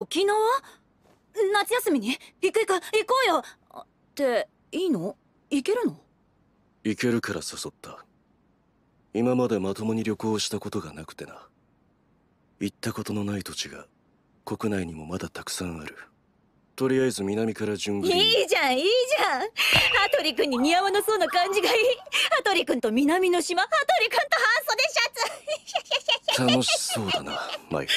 沖縄夏休みに行く行く行こうよっていいの行けるの行けるから誘った今までまともに旅行したことがなくてな行ったことのない土地が国内にもまだたくさんあるとりあえず南から順繰いいじゃんいいじゃん羽鳥君に似合わなそうな感じがいい羽鳥君と南の島羽鳥君と半袖シャツ 楽しそうだなマイク